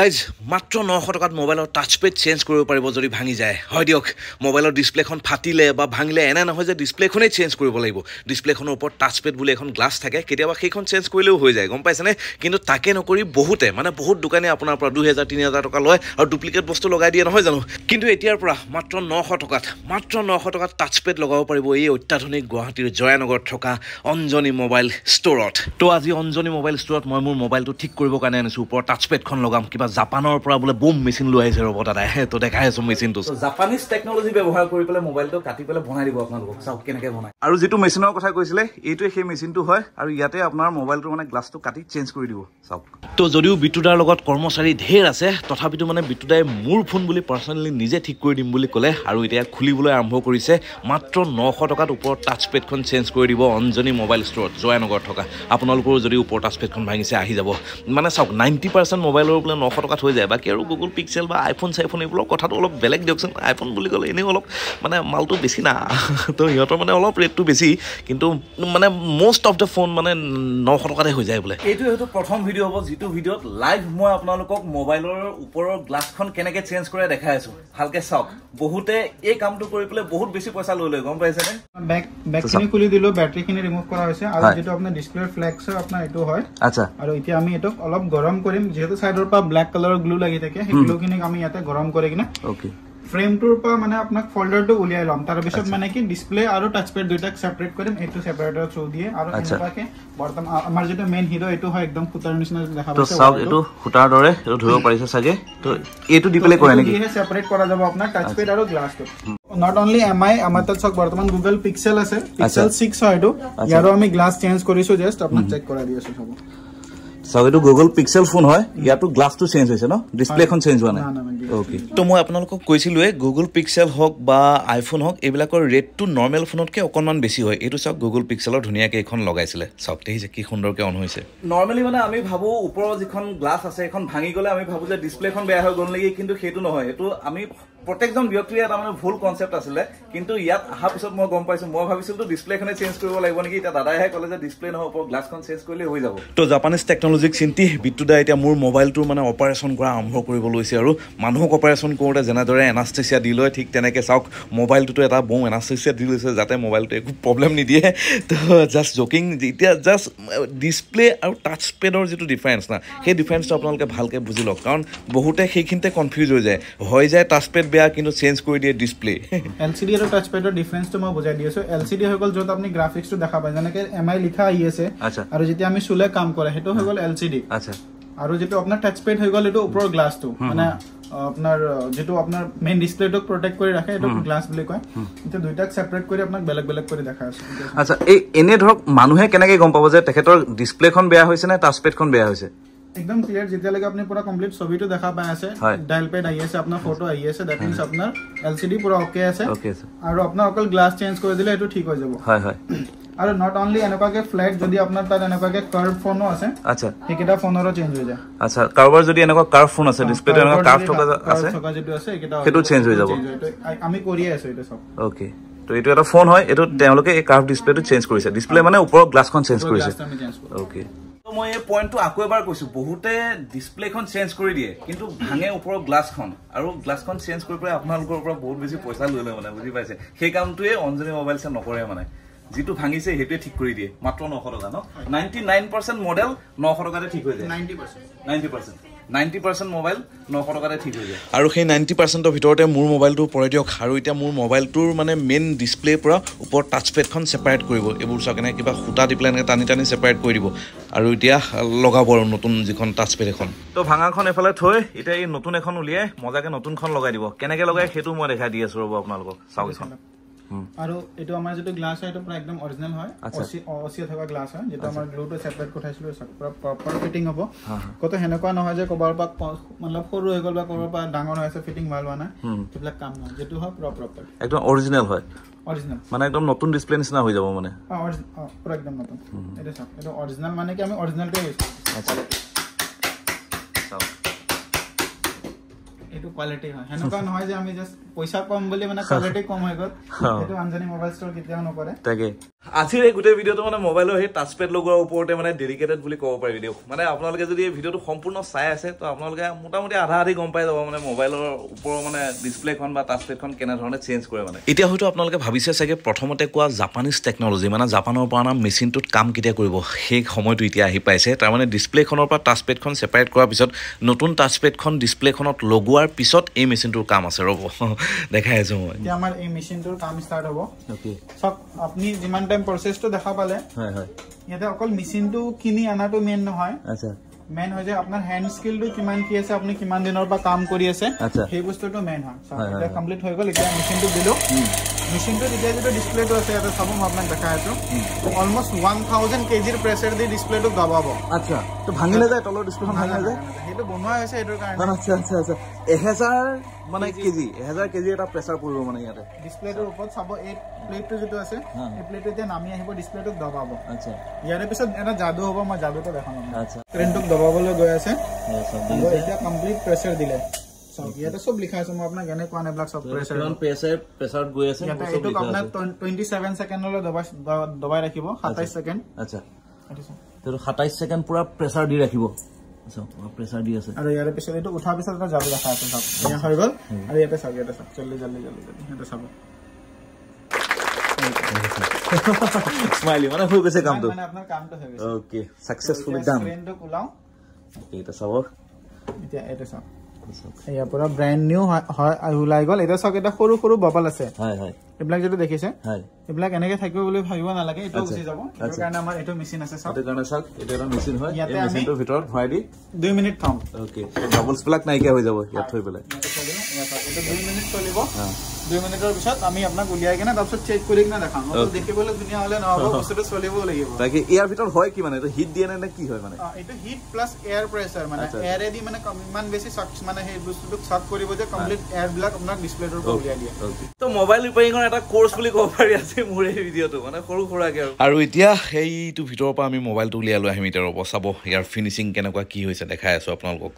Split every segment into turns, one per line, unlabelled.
ৰাইজ মাত্ৰ নশ টকাত মোবাইলৰ টাচপেড চেঞ্জ কৰিব পাৰিব যদি ভাঙি যায় হয় দিয়ক মোবাইলৰ ডিছপ্লেখন ফাটিলে বা ভাঙিলে এনে নহয় যে ডিছপ্লেখনেই চেঞ্জ কৰিব লাগিব ডিছপ্লেখনৰ ওপৰত টাচপেড বুলি এখন গ্লাছ থাকে কেতিয়াবা সেইখন চেঞ্জ কৰিলেও হৈ যায় গম পাইছেনে কিন্তু তাকে নকৰি বহুতে মানে বহুত দোকানে আপোনাৰ পৰা দুহেজাৰ তিনি হাজাৰ টকা লয় আৰু ডুপ্লিকেট বস্তু লগাই দিয়ে নহয় জানো কিন্তু এতিয়াৰ পৰা মাত্ৰ নশ টকাত মাত্ৰ নশ টকাত টাচপেড লগাব পাৰিব এই অত্যাধুনিক গুৱাহাটীৰ জয়ানগৰত থকা অঞ্জনী মোবাইল ষ্ট'ৰত ত' আজি অঞ্জনী মোবাইল ষ্ট'ৰত মই মোৰ মোবাইলটো ঠিক কৰিবৰ কাৰণে আনিছোঁ ওপৰত টাচপেডখন লগাম কিবা কিবা জাপানৰ পৰা বোলে বোম মেচিন লৈ আহিছে ৰ'ব দাদা হে দেখাই আছো মেচিনটো জাপানিজ টেকনলজি ব্যৱহাৰ কৰি পেলাই মোবাইলটো কাটি পেলাই বনাই দিব আপোনালোকক চাওক কেনেকে বনায় আৰু যিটো মেচিনৰ কথা কৈছিলে এইটোৱে সেই মেচিনটো হয় আৰু ইয়াতে আপোনাৰ মোবাইলটো মানে গ্লাছটো কাটি চেঞ্জ কৰি দিব চাওক তো যদিও বিতুদাৰ লগত কৰ্মচাৰী ঢেৰ আছে তথাপিতো মানে বিতুদাই মোৰ ফোন বুলি পাৰ্চনেলি নিজে ঠিক কৰি দিম বুলি ক'লে আৰু এতিয়া খুলিবলৈ আৰম্ভ কৰিছে মাত্ৰ নশ টকাত ওপৰত টাচপেডখন চেঞ্জ কৰি দিব অঞ্জনী মোবাইল ষ্ট'ৰত জয়ানগৰত থকা আপোনালোকৰো যদি ওপৰত টাচপেডখন ভাঙিছে আহি যাব মানে চাওক নাইণ্টি পাৰ্চেণ্ট মোবাইলৰ বোলে নশ নশ টকাত হৈ যায় বাকী আৰু গুগল পিক্সেল বা আইফোন চাইফোন এইবোৰৰ কথাটো অলপ বেলেগ দিয়কচোন আইফোন বুলি ক'লে এনেও অলপ মানে মালটো বেছি না তো সিহঁতৰ মানে অলপ ৰেটটো বেছি কিন্তু মানে মষ্ট অফ দ্য ফোন মানে নশ টকাতে হৈ যায় বোলে এইটো সেইটো প্ৰথম ভিডিঅ' হ'ব যিটো ভিডিঅ'ত লাইভ মই আপোনালোকক মোবাইলৰ ওপৰৰ গ্লাছখন কেনেকৈ চেঞ্জ কৰে দেখাই আছোঁ ভালকৈ চাওক বহুতে এই কামটো কৰি পেলাই বহুত বেছি পইচা লৈ লয় গম পাইছেনে
বেগ বেগখিনি খুলি দিলোঁ বেটাৰীখিনি ৰিমুভ কৰা হৈছে আৰু যিটো আপোনাৰ ডিছপ্লে ফ্লেক্সৰ আপোনাৰ এইটো হয় আচ্ছা আৰু এতিয়া আমি এইটোক অলপ গৰম কৰিম যিহেতু ছাইডৰ পৰা ব্লেক ব্ল্যাক কালারের গ্লু লাগি থাকে সেগুলোখিনি আমি ইয়াতে গরম করে কিনা ওকে ফ্রেমটোর পা মানে আপনার ফোল্ডারটা উলিয়াই লম তার বিষয় মানে কি ডিসপ্লে আর টাচ প্যাড দুইটা সেপারেট করিম এটু সেপারেটর থ্রু দিয়ে আর এনপাকে বর্তমান আমার যেটা মেইন হিরো এটু হয় একদম ফুটার নিছ না দেখা তো সব এটু
ফুটার দরে এটু ধুব পাইছে সাগে তো এটু ডিসপ্লে করে নাকি এটু
সেপারেট করা যাব আপনার টাচ প্যাড আর গ্লাস তো নট অনলি এমআই আমার তো সব বর্তমান গুগল পিক্সেল আছে পিক্সেল 6 হয় এটু ইয়ারও আমি গ্লাস চেঞ্জ
করিছো জাস্ট আপনার চেক করে দিছো সব চাওক এইটো গুগল পিক্সেল ফোন হয় ইয়াতো গ্লাছটো চেঞ্জ হৈছে ন ডিছপ্লেখন চেঞ্জ হোৱা নাই অ'কে তো মই আপোনালোকক কৈছিলোঁৱে গুগল পিক্সেল হওক বা আইফোন হওক এইবিলাকৰ ৰেটটো নৰ্মেল ফোনতকৈ অকণমান বেছি হয় এইটো চাওক গুগল পিক্সেলৰ ধুনীয়াকৈ এইখন লগাইছিলে চাওক দেখিছে কি সুন্দৰকৈ অন হৈছে নৰ্মেলি মানে আমি ভাবোঁ ওপৰৰ যিখন গ্লাছ আছে সেইখন ভাঙি গ'লে আমি ভাবোঁ যে ডিছপ্লেখন বেয়া হৈ গ'ল নেকি কিন্তু সেইটো নহয় এইটো আমি প্ৰত্যেকজন ব্যক্তিৰে এটা মানে ভুল কনচেপ্ট আছিলে কিন্তু ইয়াত অহাৰ পিছত মই গম পাইছো মই ভাবিছিলো ডিছপ্লেখনে চেঞ্জ কৰিব লাগিব নেকি এতিয়া দাদাইহে ক'লে যে ডিছপ্লে নহ'ব গ্লাছখন চেঞ্জ কৰিলে হৈ যাব ত' জাপানিজ টেকনলজিক চিন্তি বিদ্যুদাই এতিয়া মোৰ মোবাইলটোৰ মানে অপাৰেশ্যন কৰা আৰম্ভ কৰিব লৈছে আৰু মানুহক অপাৰেশ্যন কৰোঁতে যেনেদৰে এনাষ্টেচিয়া দি লয় ঠিক তেনেকৈ চাওক মোবাইলটোতো এটা বৌ এনাষ্টেচিয়া দি লৈছে যাতে মোবাইলটো একো প্ৰব্লেম নিদিয়ে তো জাষ্ট জকিং এতিয়া জাষ্ট ডিছপ্লে আৰু টাচ পেডৰ যিটো ডিফাৰেঞ্চ না সেই ডিফাৰেঞ্চটো আপোনালোকে ভালকৈ বুজি লওক কাৰণ বহুতে সেইখিনিতে কনফিউজ হৈ যায় হৈ যায় টাচ পেড বেয়া কিন্তু চেঞ্জ কৰি দিয়ে ডিছপ্লে
এল চি ডি আৰু টাচ পেডৰ ডিফাৰেঞ্চটো মই বুজাই দি আছো এল চি ডি হৈ গ'ল য'ত আপুনি গ্ৰাফিক্সটো দেখা পায় যেনেকে এম আই লিখা আহি আছে আৰু যেতিয়া আমি চুলে কাম কৰে সেইটো হৈ গ'ল এল চি ডি আৰু যিটো আপোনাৰ টাচ পেড হৈ গ'ল এইটো ওপৰৰ
গ্লাছটো মানে
আপোনাৰ যিটো আপোনাৰ মেইন ডিছপ্লেটোক প্ৰটেক্ট কৰি ৰাখে এইটো গ্লাছ বুলি কয় এতিয়া দুইটাক চেপাৰেট কৰি আপোনাক বেলেগ বেলেগ কৰি দেখাই আছো
আচ্ছা এই এনে ধৰক মানুহে কেনেকৈ গম পাব যে তেখেতৰ ডিছপ্লেখন বেয়া হৈছে নে টাচ পেডখন বেয়া হৈছে
একদম ক্লিয়ার যেতিয়া লাগে আপনি পুরা কমপ্লিট ছবিটো দেখা পাই আছে ডাইল পেড আই আছে আপনা ফটো আই আছে দ্যাট মিন্স আপনার এলসিডি পুরা ওকে আছে ওকে আছে আর আপনা অকল গ্লাস চেঞ্জ করে দিলে এটো ঠিক হয়ে যাব হয় হয় আর নট অনলি এনেকাকে ফ্ল্যাট যদি আপনার তার এনেকাকে কার্ভ ফোনও আছে আচ্ছা এইটা ফোনরও চেঞ্জ হয়ে যায়
আচ্ছা কারবার যদি এনেকা কার্ভ ফোন আছে ডিসপ্লেতে এনেকা কার্ভ থকা আছে
থকা যদি আছে এইটা এটো চেঞ্জ হয়ে যাব আমি কৰি আছে এটা সব
ওকে তো এটো এটা ফোন হয় এটো তেওঁলোকে এই কার্ভ ডিসপ্লেটো চেঞ্জ কৰিছে ডিসপ্লে মানে উপৰ গ্লাসখন চেঞ্জ কৰিছে ওকে মই এই পইণ্টটো আকৌ এবাৰ কৈছোঁ বহুতে ডিছপ্লেখন চেঞ্জ কৰি দিয়ে কিন্তু ভাঙে ওপৰৰ গ্লাছখন আৰু গ্লাছখন চেঞ্জ কৰি পেলাই আপোনালোকৰ পৰা বহুত বেছি পইচা লৈ লয় মানে বুজি পাইছে সেই কামটোৱে অঞ্জনী মোবাইলছে নকৰে মানে যিটো ভাঙিছে সেইটোৱে ঠিক কৰি দিয়ে মাত্ৰ নশ টকা ন নাইণ্টি নাইন পাৰ্চেণ্ট মডেল নশ টকাতে ঠিক হৈ যায় নাইণ্টি পাৰ্চেণ্ট নাইণ্টি পাৰ্চেণ্ট আৰু সেই নাইণ্টি পাৰ্চেণ্টৰ ভিতৰতে মোৰ মোবাইলটো পৰে দিয়ক আৰু এতিয়া মোৰ মোবাইলটোৰ মানে মেইন ডিছপ্লেৰ পৰা ওপৰত টাচপেডখন ছেপাৰেট কৰিব এইবোৰ চাগে কিবা সূতা দি পেলাই এনেকৈ টানি টানি ছেপাৰেট কৰি দিব আৰু এতিয়া লগাব আৰু নতুন যিখন টাচপেড এখন তো ভাঙাখন এফালে থৈ এতিয়া এই নতুন এখন উলিয়াই মজাকৈ নতুনখন লগাই দিব কেনেকৈ লগাই সেইটো মই দেখাই দি আছোঁ ৰ'ব আপোনালোকক চাওকচোন
আৰু এইটো আমাৰ যিটো গ্লাছ হয় এইটো পুৰা একদম অৰিজিনেল হয় আচ্ছা অচিয়া থকা গ্লাছ হয় যিটো আমাৰ গ্লুটো চেপাৰেট কঠাইছিলো পুৰা প্ৰপাৰ ফিটিং হ'ব ক'তো সেনেকুৱা নহয় যে ক'ৰবাৰ পৰা মতলব সৰু হৈ গ'ল বা ক'ৰবাৰ পৰা ডাঙৰ হৈ আছে ফিটিং ভাল হোৱা নাই সেইবিলাক কাম নহয় যিটো হয় পুৰা প্ৰপাৰ
একদম অৰিজিনেল হয় মানে একদম নতুন ডিসপ্লে নিচিনা হৈ যাব মানে
অ পুৰা একদম নতুন এটা চাওক এটা অৰিজিনেল মানে কি আমি অৰিজিনেলটো
আচ্ছা কোৱালিটি হয় সেনেকুৱা নহয়
যে আমি জাষ্ট পইচা কম বুলি মানে কোৱালিটি কম হৈ গ'ল সেইটো আঞ্জনী মোবাইল ষ্ট'ৰ কেতিয়াও
নকৰে আজিৰ এই গোটেই ভিডিঅ'টো মানে মোবাইলৰ সেই টাচপেড লগোৱাৰ ওপৰতে মানে ডেডিকেটেড বুলি ক'ব পাৰি দিয়ক মানে আপোনালোকে যদি এই ভিডিঅ'টো সম্পূৰ্ণ চাই আছে তো আপোনালোকে মোটামুটি আধা আধি গম পাই যাব মানে মোবাইলৰ ওপৰৰ মানে ডিছপ্লেখন বা টাচপেডখন কেনেধৰণে চেঞ্জ কৰে মানে এতিয়া হয়তো আপোনালোকে ভাবিছে চাগে প্ৰথমতে কোৱা জাপানিজ টেকন'লজি মানে জাপানৰ পৰা অনা মেচিনটোত কাম কেতিয়া কৰিব সেই সময়টো এতিয়া আহি পাইছে তাৰমানে ডিছপ্লেখনৰ পৰা টাচপেডখন ছেপাৰেট কৰাৰ পিছত নতুন টাচপেডখন ডিছপ্লেখনত লগোৱাৰ পিছত এই মেচিনটোৰ কাম আছে ৰ'ব দেখাই আছো মই
আমাৰ এই মেচিনটোৰ কাম ষ্টাৰ্ট হ'ব আপুনি যিমান টাইম প্ৰচেছটো দেখা পালে ইয়াতে অকল মেচিনটো কিনি আনাটো মেইন নহয় মেইন হয় যে আপোনাৰ হেণ্ড স্কিলটো কিমান কি আছে আপুনি কিমান দিনৰ পৰা কাম কৰি আছে সেই বস্তুটো মেইন হয় কমপ্লিট হৈ গ'ল এতিয়া মেচিনটো দিলোঁ মেচিনটো তেতিয়া যিটো ডিছপ্লেটো আছে ইয়াতে চাব মই আপোনাক দেখাই আছো অলমষ্ট ওৱান থাউজেণ্ড কেজিৰ
প্ৰেচাৰ দি ডিছপ্লেটো গাবাব
আচ্ছা তো ভাঙি নাযায় তলৰ ডিছপ্লেখন ভাঙি নাযায় সেইটো বনোৱা হৈছে এইটোৰ কাৰণে আচ্ছা আচ্ছা আচ্ছা এহেজাৰ
মানে কেজি এহেজাৰ কেজি এটা প্ৰেচাৰ পৰিব মানে ইয়াতে ডিছপ্লেটোৰ
ওপৰত চাব এই প্লেটটো যিটো আছে সেই প্লেটটো এতিয়া নামি আহিব ডিছপ্লেটোক দবাব আচ্ছা ইয়াৰে পিছত এটা যাদু হ'ব মই যাদুটো দেখাম আচ্ছা ক্ৰেণ্টটোক
দবাবলৈ গৈ আছে এতিয়া
কমপ্লিট প্ৰেচাৰ দিলে সাতাইশ
ছেকেণ্ড পুৰা প্ৰেচাৰ দি ৰাখিব প্ৰেচাৰ দি আছে আৰু ইয়াৰ পিছত এইটো
উঠাৰ পিছত এটা যাব দেখা আছে চাওক হৈ গ'ল আৰু ইয়াতে চাওক ইয়াতে চাওক জল্দি জল্দি জল্দি চাব এতিয়া চাব এতিয়া এইটো চাওক এয়া পুরো ব্র্যান্ড নিউ হয় উলাই গল এটা সক এটা সরু সরু বপাল আছে হয় হয় এবলা যেটা দেখিছে হয় এবলা এনেকে থাকিব বলি ভাবিব না লাগে এটা গুছি যাব কারণ আমার এটা মেশিন আছে
সক এটা গানা সক এটা এর মেশিন হয় এই মেশিনটো ভিতর ভয় দি 2 মিনিট থাম ওকে ডাবলস প্লাক নাইকে হয়ে যাব ইয়া থই বলে
এটা 2 মিনিট চলিব হ্যাঁ দুই মিনিটৰ পিছত আমি আপোনাক এটা পাৰি
আছে মোৰ এই ভিডিঅ'টো মানে সৰু সুৰাকে এতিয়া সেইটো ভিতৰৰ পৰা আমি মোবাইলটো উলিয়াই লৈ আহিম এতিয়া ৰ'ব চাব ইয়াৰ ফিনিচিং কেনেকুৱা কি হৈছে দেখাই আছো আপোনালোকক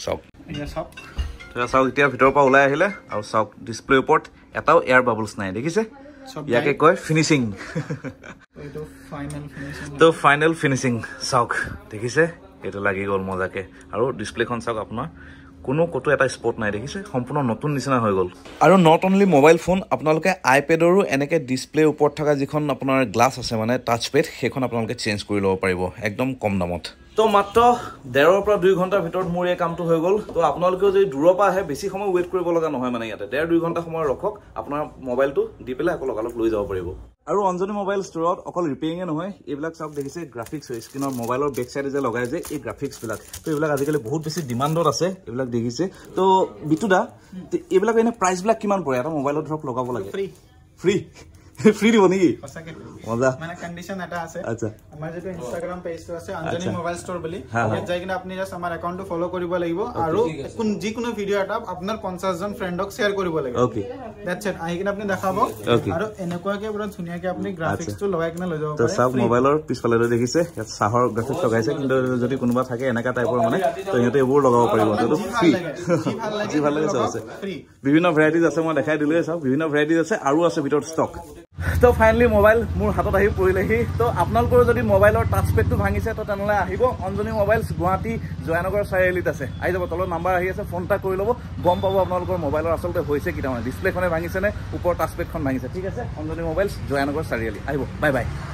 এতিয়া চাওক এতিয়া ভিতৰৰ পৰা ওলাই আহিলে আৰু চাওক ডিছপ্লে ওপৰত এটাও এয়াৰ বাবলছ নাই দেখিছে ইয়াকে কয় ফিনিচিং তো ফাইনেল ফিনিচিং চাওক দেখিছে এইটো লাগি গ'ল মজাকে আৰু ডিছপ্লেখন চাওক আপোনাৰ কোনো ক'তো এটা স্পট নাই দেখিছে সম্পূৰ্ণ নতুন নিচিনা হৈ গ'ল আৰু নট অনলি মোবাইল ফোন আপোনালোকে আইপেডৰো এনেকৈ ডিছপ্লে'ৰ ওপৰত থকা যিখন আপোনাৰ গ্লাছ আছে মানে টাচপেড সেইখন আপোনালোকে চেঞ্জ কৰি ল'ব পাৰিব একদম কম দামত তো মাত্ৰ ডেৰৰ পৰা দুই ঘণ্টাৰ ভিতৰত মোৰ এই কামটো হৈ গ'ল তো আপোনালোকেও যদি দূৰৰ পৰা আহে বেছি সময় ৱেইট কৰিব লগা নহয় মানে ইয়াতে ডেৰ দুই ঘণ্টা সময় ৰখক আপোনাৰ মোবাইলটো দি পেলাই আকৌ লগালগ লৈ যাব পাৰিব আৰু অঞ্জনী মোবাইল ষ্ট'ৰত অকল ৰিপেয়াৰিঙে নহয় এইবিলাক চাওক দেখিছে গ্ৰাফিক্স হয় স্ক্ৰীণৰ মোবাইলৰ বেক চাইডে যে লগাই যে এই গ্ৰাফিক্সবিলাক তো এইবিলাক আজিকালি বহুত বেছি ডিমাণ্ডত আছে এইবিলাক দেখিছে তো বিতুদা এইবিলাক এনেই প্ৰাইচবিলাক কিমান পৰে এটা মোবাইলত ধৰক লগাব লাগে ফ্ৰী ফ্ৰী ফ্ৰী দিব নেকি দেখিছে কিন্তু এইবোৰ লগাব পাৰিব বিভিন্ন তো ফাইনেলি মোবাইল মোৰ হাতত আহি পৰিলেহি তো আপোনালোকৰ যদি মোবাইলৰ টাচ পেডটো ভাঙিছে তো তেনেহ'লে আহিব অঞ্জনী মোবাইলছ গুৱাহাটী জয়ানগৰ চাৰিআলিত আছে আহি যাব তলৰ নাম্বাৰ আহি আছে ফোন এটা কৰি ল'ব গম পাব আপোনালোকৰ মোবাইলৰ আচলতে হৈছে কেইটামান ডিছপ্লেখনে ভাঙিছেনে ওপৰৰ টাচ পেডখন ভাঙিছে ঠিক আছে অঞ্জনী মোবাইলছ জয়ানগৰ চাৰিআলি আহিব বাই বাই